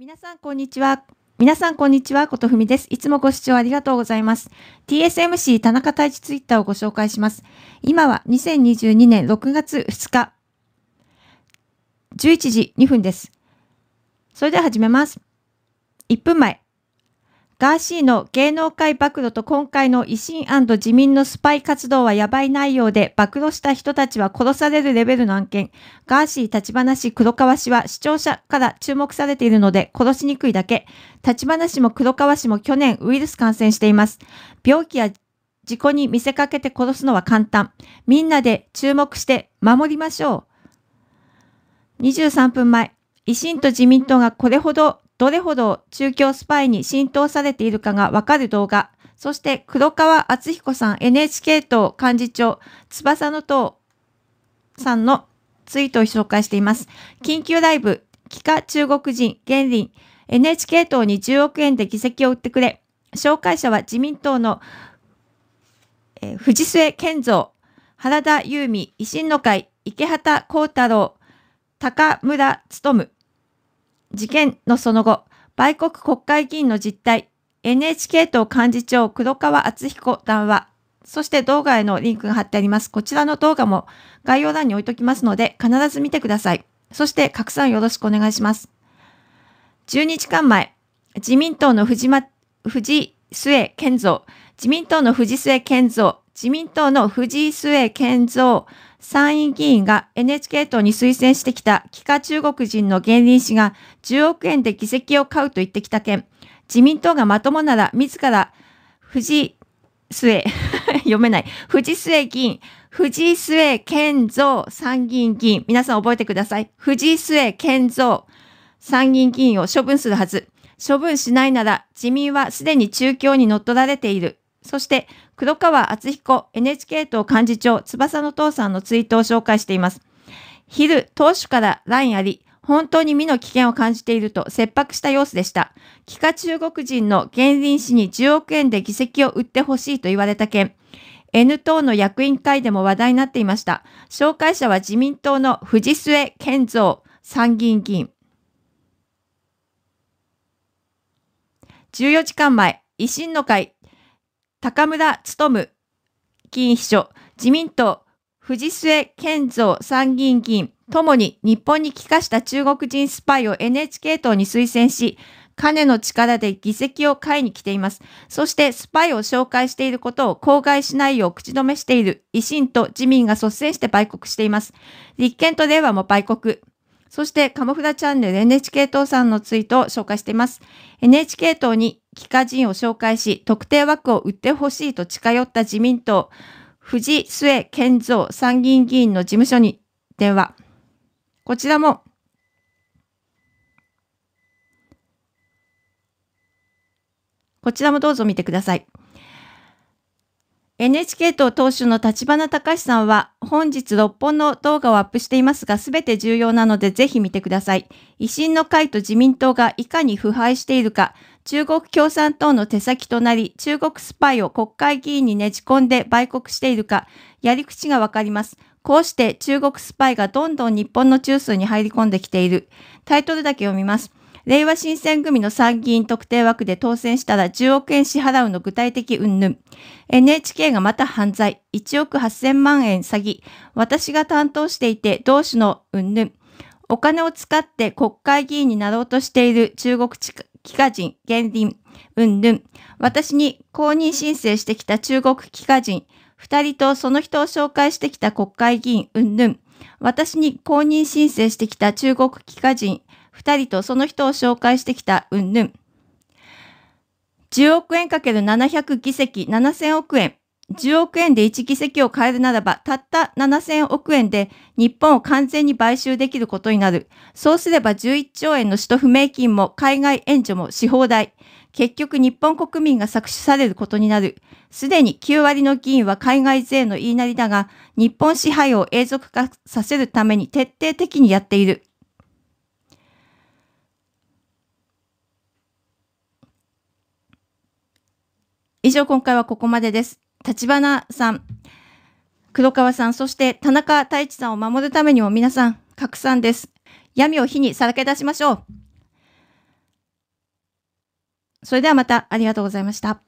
皆さん、こんにちは。皆さん、こんにちは。ことふみです。いつもご視聴ありがとうございます。TSMC 田中太一ツイッターをご紹介します。今は2022年6月2日、11時2分です。それでは始めます。1分前、ガーシーの芸能界暴露と今回の維新自民のスパイ活動はやばい内容で、暴露した人たちは殺されるレベルの案件。ガーシー、立花話黒川氏は視聴者から注目されているので殺しにくいだけ。立花話も黒川氏も去年ウイルス感染しています。病気や事故に見せかけて殺すのは簡単。みんなで注目して守りましょう。23分前、維新と自民党がこれほどどれほど中京スパイに浸透されているかがわかる動画、そして黒川敦彦さん NHK 党幹事長、翼の党さんのツイートを紹介しています。緊急ライブ、帰化中国人、元林、NHK 党に10億円で議席を売ってくれ。紹介者は自民党の、えー、藤末健三、原田優美、維新の会、池畑幸太郎、高村努。事件のその後、売国国会議員の実態、NHK 党幹事長黒川敦彦談話、そして動画へのリンクが貼ってあります。こちらの動画も概要欄に置いときますので、必ず見てください。そして拡散よろしくお願いします。10日間前、自民党の藤,、ま、藤末健三、自民党の藤末健三、自民党の藤末健三、参院議員が NHK 党に推薦してきた帰化中国人の現林氏が10億円で議席を買うと言ってきた件、自民党がまともなら自ら藤末、読めない、藤末議員、藤末健三参議院議員、皆さん覚えてください。藤末健三参議院議員を処分するはず。処分しないなら自民はすでに中共に乗っ取られているそして、黒川敦彦 NHK 党幹事長翼の父さんのツイートを紹介しています。昼、党首からラインあり、本当に身の危険を感じていると切迫した様子でした。帰化中国人の現林氏に10億円で議席を売ってほしいと言われた件、N 党の役員会でも話題になっていました。紹介者は自民党の藤末健三参議院議員。14時間前、維新の会高村務議員秘書、自民党、藤末健三参議院議員、ともに日本に帰化した中国人スパイを NHK 党に推薦し、金の力で議席を買いに来ています。そしてスパイを紹介していることを口外しないよう口止めしている維新と自民が率先して売国しています。立憲と令和も売国。そしてカモフラチャンネル NHK 党さんのツイートを紹介しています。NHK 党に帰化人を紹介し、特定枠を売ってほしいと近寄った自民党、藤末健三参議院議員の事務所に電話。こちらも、こちらもどうぞ見てください。NHK 党党首の立花隆さんは、本日6本の動画をアップしていますが、すべて重要なのでぜひ見てください。維新の会と自民党がいかに腐敗しているか、中国共産党の手先となり、中国スパイを国会議員にねじ込んで売国しているか、やり口がわかります。こうして中国スパイがどんどん日本の中枢に入り込んできている。タイトルだけ読みます。令和新選組の参議院特定枠で当選したら10億円支払うの具体的云々。NHK がまた犯罪。1億8000万円詐欺。私が担当していて同種の云々。お金を使って国会議員になろうとしている中国地機化人、現林、うんぬん。私に公認申請してきた中国機化人、二人とその人を紹介してきた国会議員、うんぬん。私に公認申請してきた中国機化人、2人とその人を紹介してきたうんぬん。10億円かる7 0 0議席7000億円。10億円で1議席を変えるならば、たった7000億円で日本を完全に買収できることになる。そうすれば11兆円の使途不明金も海外援助もし放題。結局日本国民が搾取されることになる。すでに9割の議員は海外税の言いなりだが、日本支配を永続化させるために徹底的にやっている。以上、今回はここまでです。立花さん、黒川さん、そして田中太一さんを守るためにも皆さん、拡散です。闇を火にさらけ出しましょう。それではまたありがとうございました。